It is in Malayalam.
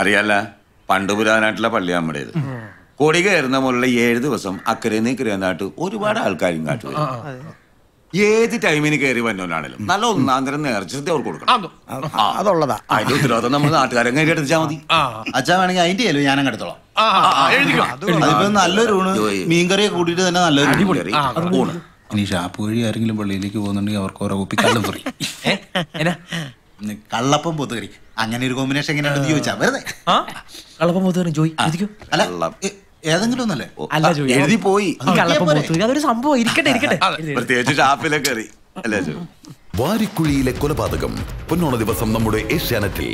അറിയാല്ല പണ്ട് പുരാതനായിട്ടുള്ള പള്ളി നമ്മുടേത് കൊടി കയറുന്ന പോലുള്ള ഏഴ് ദിവസം അക്കരെ നീക്കരന്നായിട്ട് ഒരുപാട് ആൾക്കാരും കാട്ടു ഏത് ടൈമിന് കയറി വന്നവനാണല്ലോ നല്ല ഒന്നാം തരം നേർച്ച അവർക്ക് കൊടുക്കണം അതിന്റെ നമ്മൾ നാട്ടുകാരെ കയറി എടുത്താൽ മതി അച്ഛാ വേണമെങ്കിൽ അതിന്റെ ആയാലും ഞാനും എടുത്തോളാം അതിപ്പോ നല്ലൊരു മീൻകറിയെ കൂടിയിട്ട് തന്നെ നല്ലൊരു അടിപൊളി ഇനി ഷാപ്പ് വഴി ആരെങ്കിലും പള്ളിയിലേക്ക് പോകുന്നുണ്ടെങ്കിൽ അവർക്ക് ഓരോ കുപ്പി കള്ളം പൊറി കള്ളപ്പം പൊത്തുകറി അങ്ങനെ ഒരു കോമ്പിനേഷൻ എങ്ങനെയാണെന്ന് ചോദിച്ചാ വെറുതെ കളപ്പം മൂത്തുകറി ജോയി എഴുതിക്കോ അല്ല ഏ- ഏതെങ്കിലും ഒന്നല്ലേ അല്ല ജോയി എഴുതി പോയി കളപ്പം മൂത്തുകറി അതൊരു സംഭവം ഇരിക്കട്ടെ ഇരിക്കട്ടെ പ്രത്യേകിച്ച് ഷാപ്പിലെ കയറി അല്ലേ ജോ വാരിക്കുഴിയിലെ കൊലപാതകം പൊന്നോണ ദിവസം നമ്മുടെ ഏഷ്യാനെറ്റിൽ